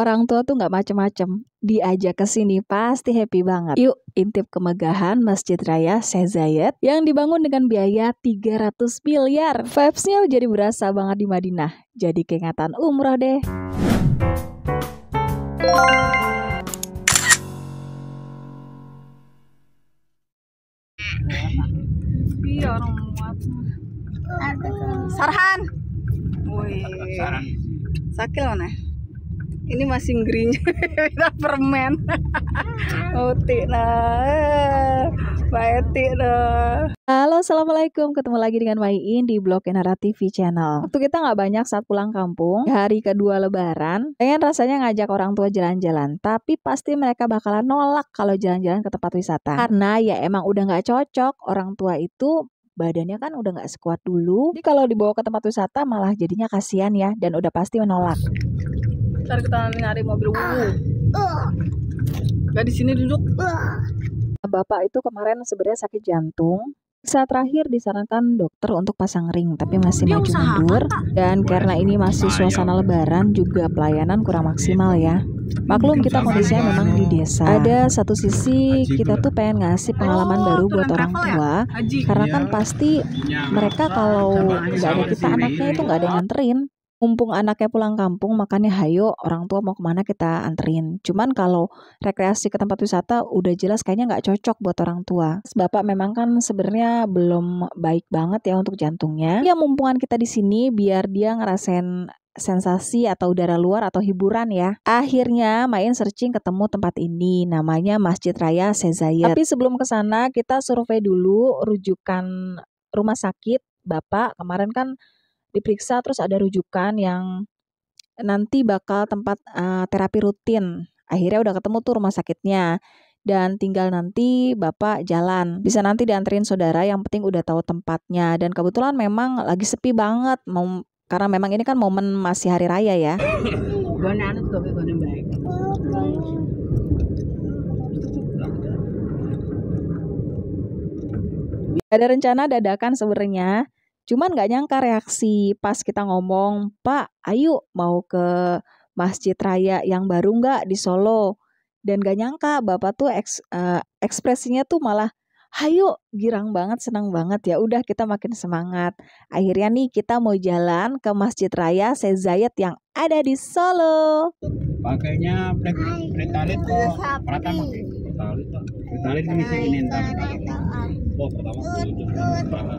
orang tua tuh nggak macem-macem. Diajak ke sini pasti happy banget. Yuk intip kemegahan Masjid Raya Zayed yang dibangun dengan biaya 300 miliar. Vibesnya jadi berasa banget di Madinah. Jadi keingatan umroh deh. Iya, Sarhan. Woi. Sakil mana? ini masih green kita permen uti, nah, Mbak Eti Halo, Assalamualaikum. Ketemu lagi dengan Maiin di Blog Enara TV Channel. Waktu kita nggak banyak saat pulang kampung, hari kedua lebaran, pengen rasanya ngajak orang tua jalan-jalan, tapi pasti mereka bakalan nolak kalau jalan-jalan ke tempat wisata. Karena ya emang udah nggak cocok orang tua itu badannya kan udah nggak sekuat dulu. Jadi kalau dibawa ke tempat wisata malah jadinya kasihan ya dan udah pasti menolak ntar kita nyari mobil wudhu Gak di sini duduk bapak itu kemarin sebenarnya sakit jantung saat terakhir disarankan dokter untuk pasang ring, tapi masih Dia maju mundur. Dan karena ini masih suasana lebaran, juga pelayanan kurang maksimal ya. Maklum kita kondisinya memang di desa. Ada satu sisi kita tuh pengen ngasih pengalaman baru buat orang ya? tua, karena kan iya. pasti mereka kalau nggak ada kita anaknya itu nggak ada yang nganterin mumpung anaknya pulang kampung makanya hayo orang tua mau kemana kita anterin cuman kalau rekreasi ke tempat wisata udah jelas kayaknya nggak cocok buat orang tua bapak memang kan sebenarnya belum baik banget ya untuk jantungnya ya mumpungan kita di sini biar dia ngerasain sensasi atau udara luar atau hiburan ya. Akhirnya main searching ketemu tempat ini namanya Masjid Raya Sezaya Tapi sebelum kesana kita survei dulu rujukan rumah sakit Bapak kemarin kan diperiksa terus ada rujukan yang nanti bakal tempat uh, terapi rutin. Akhirnya udah ketemu tuh rumah sakitnya dan tinggal nanti bapak jalan. Bisa nanti dianterin saudara yang penting udah tahu tempatnya dan kebetulan memang lagi sepi banget mau karena memang ini kan momen masih hari raya ya. Ada rencana dadakan sebenarnya, Cuman gak nyangka reaksi pas kita ngomong, Pak, ayo mau ke Masjid Raya yang baru nggak di Solo. Dan gak nyangka bapak tuh eks, uh, ekspresinya tuh malah, hayo girang banget, senang banget ya. Udah kita makin semangat. Akhirnya nih kita mau jalan ke Masjid Raya Sezayat yang ada di Solo. Pakainya pretalit kok, sih. pretalit, pretalit ini ini entar. Oh pertama.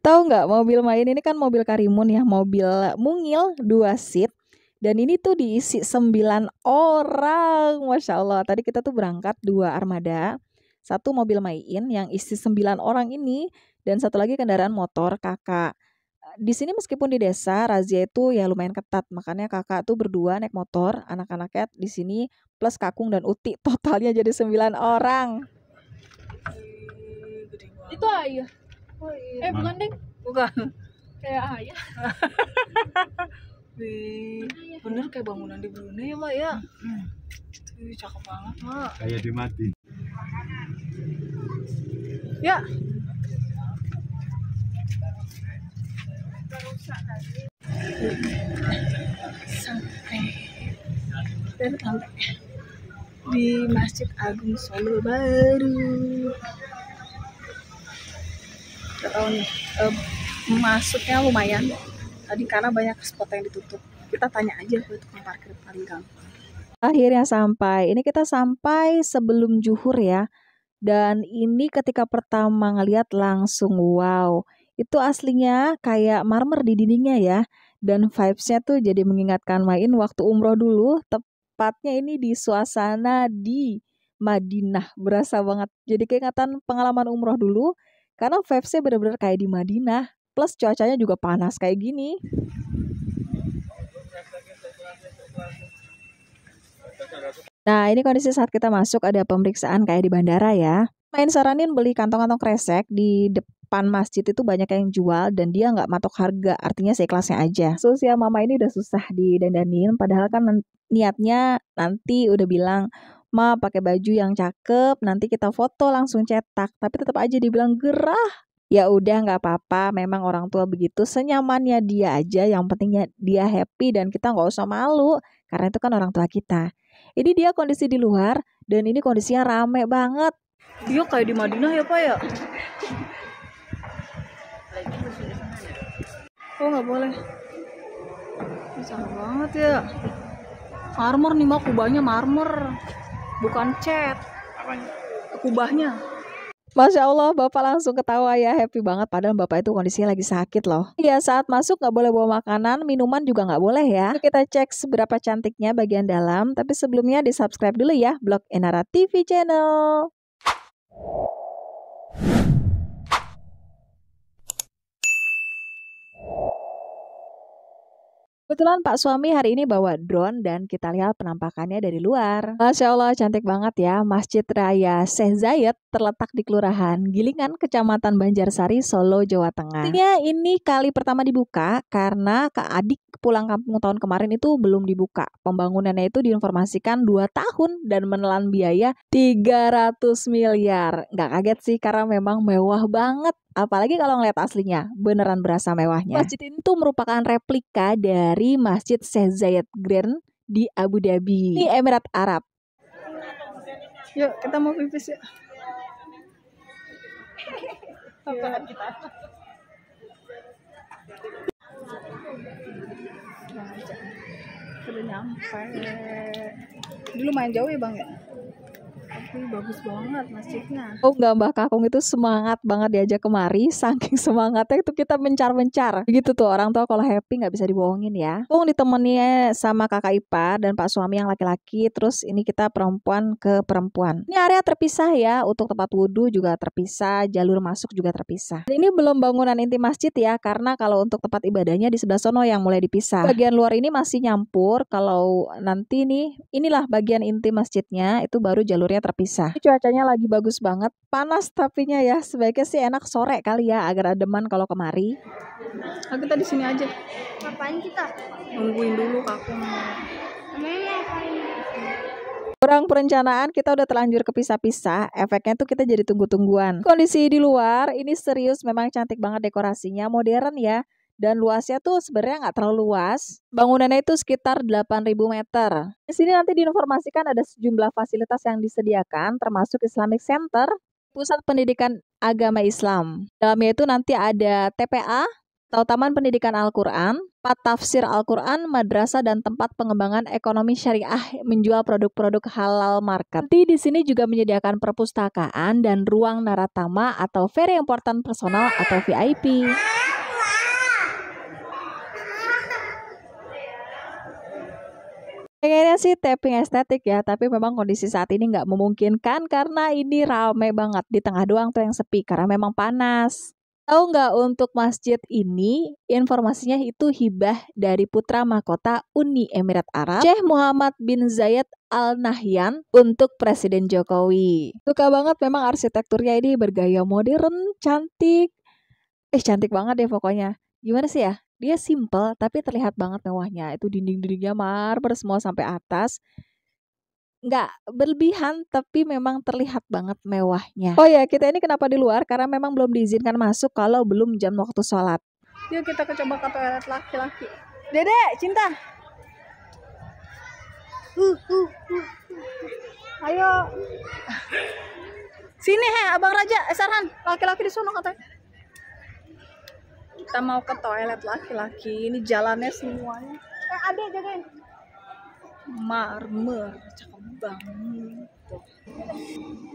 Tahu nggak mobil main ini kan mobil Karimun ya, mobil mungil dua seat. Dan ini tuh diisi sembilan orang, masya Allah. Tadi kita tuh berangkat dua armada, satu mobil main yang isi sembilan orang ini, dan satu lagi kendaraan motor kakak. Di sini meskipun di desa razia itu ya lumayan ketat, makanya kakak tuh berdua naik motor, anak-anaknya di sini plus kakung dan uti totalnya jadi sembilan orang. Itu ayah oh, iya. eh bukan ding bukan kayak ayah Wih, ya? bener kayak bangunan di Brunei ya, Mak ya. cakep banget, Mak. Kayak di mati. Ya. Sampai dan sampai di Masjid Agung Solo Baru gak tahu nih eh, um, masuknya lumayan tadi karena banyak spot yang ditutup kita tanya aja ke tukang parkir paling gampang akhirnya sampai ini kita sampai sebelum juhur ya dan ini ketika pertama ngelihat langsung wow itu aslinya kayak marmer di dindingnya ya dan vibesnya tuh jadi mengingatkan main waktu umroh dulu tepatnya ini di suasana di Madinah berasa banget jadi keingatan pengalaman umroh dulu karena vibesnya bener-bener kayak di Madinah. Plus cuacanya juga panas kayak gini. Nah, ini kondisi saat kita masuk ada pemeriksaan kayak di bandara ya. Main saranin beli kantong-kantong kresek di depan masjid itu banyak yang jual dan dia nggak matok harga, artinya kelasnya aja. Sosial mama ini udah susah didandanin, padahal kan niatnya nanti udah bilang, ma pakai baju yang cakep, nanti kita foto langsung cetak. Tapi tetap aja dibilang gerah. Ya udah nggak apa-apa, memang orang tua begitu senyamannya dia aja, yang pentingnya dia happy dan kita nggak usah malu, karena itu kan orang tua kita. Ini dia kondisi di luar, dan ini kondisinya rame banget. Dia kayak di Madinah ya Pak ya? Oh nggak boleh. Besar banget ya. Marmer nih mau kubahnya marmer bukan chat, apanya kubahnya Masya Allah, Bapak langsung ketawa ya, happy banget. Padahal Bapak itu kondisinya lagi sakit loh. Iya, saat masuk nggak boleh bawa makanan, minuman juga nggak boleh ya. Kita cek seberapa cantiknya bagian dalam, tapi sebelumnya di subscribe dulu ya, blog Enara TV Channel. Kebetulan Pak suami hari ini bawa drone dan kita lihat penampakannya dari luar. Masya Allah cantik banget ya. Masjid Raya Syekh Zayed terletak di Kelurahan Gilingan, Kecamatan Banjarsari, Solo, Jawa Tengah. Artinya ini kali pertama dibuka karena Kak Adik pulang kampung tahun kemarin itu belum dibuka. Pembangunannya itu diinformasikan 2 tahun dan menelan biaya 300 miliar. Gak kaget sih karena memang mewah banget Apalagi kalau ngeliat aslinya, beneran berasa mewahnya. Masjid itu merupakan replika dari Masjid Sheikh Zayed Grand di Abu Dhabi, di Emirat Arab. Yuk, kita mau pipis ya. Sudah kita? nyampe. Dulu main jauh ya bang ya? asli bagus banget masjidnya oh nggak mbak kakung itu semangat banget diajak kemari saking semangatnya itu kita mencar mencar gitu tuh orang tua kalau happy nggak bisa dibohongin ya kung ditemani sama kakak ipar dan pak suami yang laki-laki terus ini kita perempuan ke perempuan ini area terpisah ya untuk tempat wudhu juga terpisah jalur masuk juga terpisah ini belum bangunan inti masjid ya karena kalau untuk tempat ibadahnya di sebelah sono yang mulai dipisah bagian luar ini masih nyampur kalau nanti nih inilah bagian inti masjidnya itu baru jalurnya terpisah terpisah. Cuacanya lagi bagus banget, panas tapinya ya. Sebaiknya sih enak sore kali ya agar ademan kalau kemari. Aku tadi sini aja. Ngapain kita? Nungguin dulu aku. Kurang perencanaan kita udah terlanjur kepisah-pisah, efeknya tuh kita jadi tunggu-tungguan. Kondisi di luar ini serius memang cantik banget dekorasinya, modern ya dan luasnya tuh sebenarnya nggak terlalu luas. Bangunannya itu sekitar 8.000 meter. Di sini nanti diinformasikan ada sejumlah fasilitas yang disediakan, termasuk Islamic Center, Pusat Pendidikan Agama Islam. Dalamnya itu nanti ada TPA, atau Taman Pendidikan Al-Quran, Pat tafsir Al-Quran, madrasah, dan tempat pengembangan ekonomi syariah menjual produk-produk halal market. Nanti di sini juga menyediakan perpustakaan dan ruang naratama atau Very Important Personal atau VIP. Kayaknya sih tapping estetik ya, tapi memang kondisi saat ini nggak memungkinkan karena ini rame banget di tengah doang tuh yang sepi karena memang panas. Tahu nggak untuk masjid ini, informasinya itu hibah dari putra mahkota Uni Emirat Arab, Syekh Muhammad bin Zayed Al Nahyan untuk Presiden Jokowi. Suka banget memang arsitekturnya ini bergaya modern, cantik. Eh cantik banget deh pokoknya. Gimana sih ya? Dia simple tapi terlihat banget mewahnya. Itu dinding-dindingnya marmer semua sampai atas. Nggak berlebihan tapi memang terlihat banget mewahnya. Oh ya, kita ini kenapa di luar? Karena memang belum diizinkan masuk kalau belum jam waktu sholat. Yuk kita coba ke toilet laki-laki. Dede, cinta. Uh, uh, uh, uh, uh. Ayo. Sini he, Abang Raja, eh, Sarhan, laki-laki di sana katanya kita mau ke toilet laki-laki ini jalannya semuanya eh ada jagain marmer cakep banget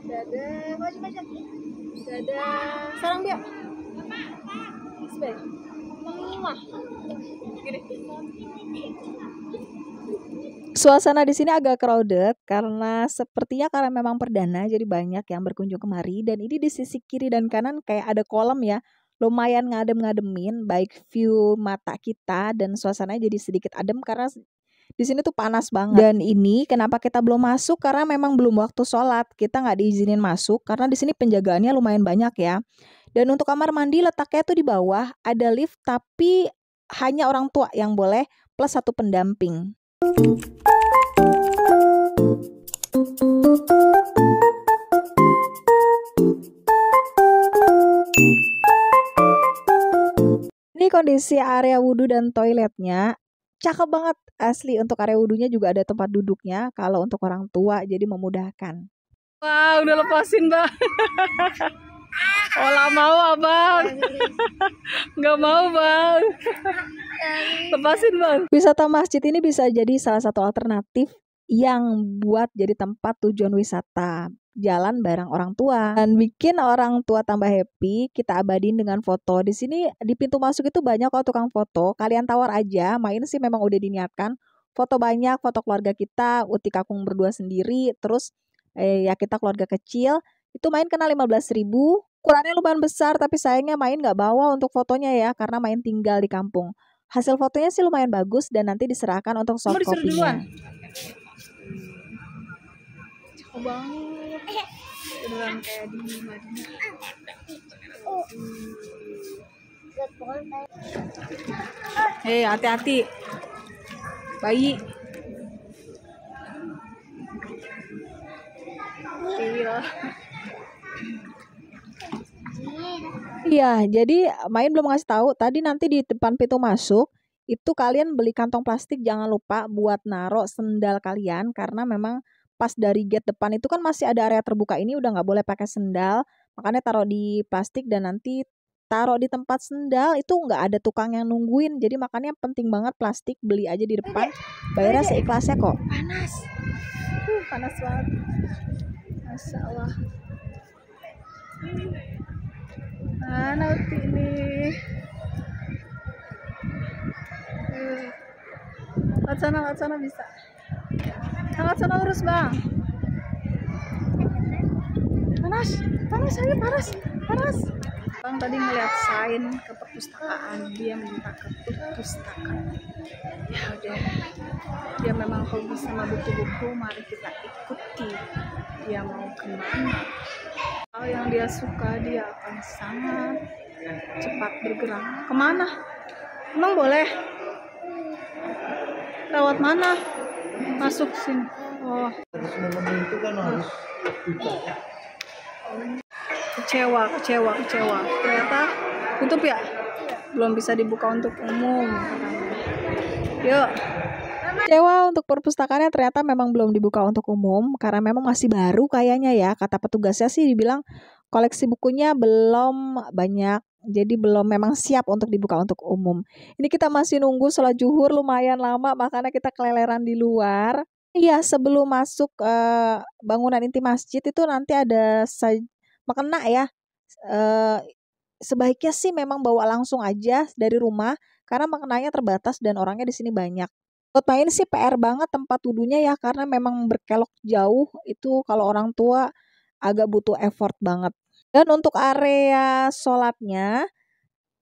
dadah maju maju dadah sarang dia Suasana di sini agak crowded karena sepertinya karena memang perdana jadi banyak yang berkunjung kemari dan ini di sisi kiri dan kanan kayak ada kolam ya lumayan ngadem-ngademin baik view mata kita dan suasananya jadi sedikit adem karena di sini tuh panas banget. Dan ini kenapa kita belum masuk karena memang belum waktu sholat. Kita nggak diizinin masuk karena di sini penjagaannya lumayan banyak ya. Dan untuk kamar mandi letaknya tuh di bawah, ada lift tapi hanya orang tua yang boleh plus satu pendamping. Ini kondisi area wudhu dan toiletnya cakep banget asli untuk area wudhunya juga ada tempat duduknya kalau untuk orang tua jadi memudahkan wow udah lepasin bang Olah mau abang Gak mau bang lepasin bang wisata masjid ini bisa jadi salah satu alternatif yang buat jadi tempat tujuan wisata jalan bareng orang tua dan bikin orang tua tambah happy kita abadin dengan foto di sini di pintu masuk itu banyak kok tukang foto kalian tawar aja main sih memang udah diniatkan foto banyak foto keluarga kita uti kakung berdua sendiri terus eh, ya kita keluarga kecil itu main kena belas ribu ukurannya lumayan besar tapi sayangnya main nggak bawa untuk fotonya ya karena main tinggal di kampung hasil fotonya sih lumayan bagus dan nanti diserahkan untuk soft copy-nya beneran kayak di hei hati-hati bayi iya. iya, jadi main belum ngasih tahu. Tadi nanti di depan pintu masuk itu kalian beli kantong plastik jangan lupa buat naro sendal kalian karena memang pas dari gate depan itu kan masih ada area terbuka ini udah nggak boleh pakai sendal makanya taruh di plastik dan nanti taruh di tempat sendal itu nggak ada tukang yang nungguin jadi makanya penting banget plastik beli aja di depan bayarnya seikhlasnya kok panas uh, panas banget masya allah mana uti ini uh, hmm. lewat bisa sangat sana urus bang. Panas, panas saya panas, panas. Bang tadi ngeliat sign ke perpustakaan, dia minta ke perpustakaan. Ya udah, dia memang hobi sama buku-buku, mari kita ikuti dia mau kemana. Kalau yang dia suka dia akan sangat cepat bergerak. Kemana? Emang boleh? Lewat mana? masuk sini oh itu kan harus kecewa kecewa kecewa ternyata tutup ya belum bisa dibuka untuk umum yuk Kecewa untuk perpustakaannya ternyata memang belum dibuka untuk umum karena memang masih baru kayaknya ya. Kata petugasnya sih dibilang koleksi bukunya belum banyak jadi belum memang siap untuk dibuka untuk umum. Ini kita masih nunggu sholat juhur lumayan lama, makanya kita keleleran di luar. Iya, sebelum masuk e, bangunan inti masjid itu nanti ada mekena ya. E, sebaiknya sih memang bawa langsung aja dari rumah karena mekenanya terbatas dan orangnya di sini banyak. Buat main sih PR banget tempat wudhunya ya karena memang berkelok jauh itu kalau orang tua agak butuh effort banget. Dan untuk area sholatnya,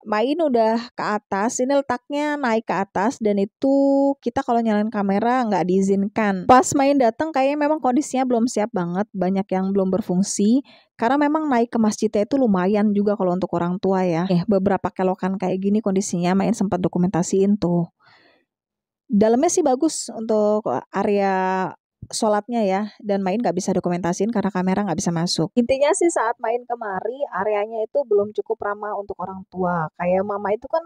main udah ke atas, ini letaknya naik ke atas dan itu kita kalau nyalain kamera nggak diizinkan. Pas main datang kayaknya memang kondisinya belum siap banget, banyak yang belum berfungsi karena memang naik ke masjidnya itu lumayan juga kalau untuk orang tua ya. Eh, beberapa kelokan kayak gini kondisinya main sempat dokumentasiin tuh. Dalamnya sih bagus untuk area sholatnya ya dan main nggak bisa dokumentasiin karena kamera nggak bisa masuk. Intinya sih saat main kemari areanya itu belum cukup ramah untuk orang tua. Kayak mama itu kan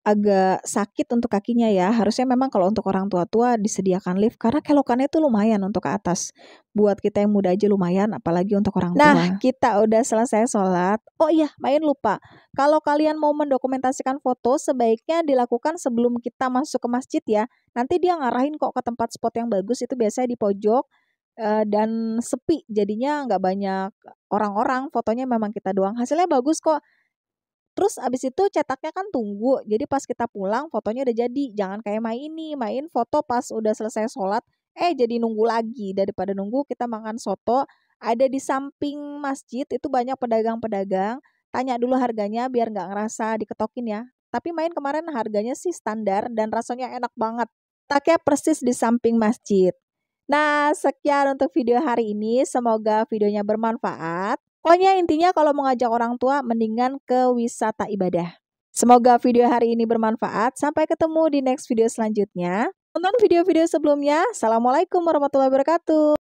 agak sakit untuk kakinya ya. Harusnya memang kalau untuk orang tua-tua disediakan lift karena kelokannya itu lumayan untuk ke atas. Buat kita yang muda aja lumayan apalagi untuk orang nah, tua. Nah, kita udah selesai sholat. Oh iya, main lupa. Kalau kalian mau mendokumentasikan foto sebaiknya dilakukan sebelum kita masuk ke masjid ya. Nanti dia ngarahin kok ke tempat spot yang bagus itu biasanya di pojok eh, dan sepi jadinya nggak banyak orang-orang fotonya memang kita doang hasilnya bagus kok Terus abis itu cetaknya kan tunggu. Jadi pas kita pulang fotonya udah jadi. Jangan kayak main ini, main foto pas udah selesai sholat. Eh jadi nunggu lagi. Daripada nunggu kita makan soto. Ada di samping masjid itu banyak pedagang-pedagang. Tanya dulu harganya biar nggak ngerasa diketokin ya. Tapi main kemarin harganya sih standar dan rasanya enak banget. Taknya persis di samping masjid. Nah, sekian untuk video hari ini. Semoga videonya bermanfaat. Pokoknya intinya kalau mengajak orang tua mendingan ke wisata ibadah. Semoga video hari ini bermanfaat. Sampai ketemu di next video selanjutnya. Tonton video-video sebelumnya. Assalamualaikum warahmatullahi wabarakatuh.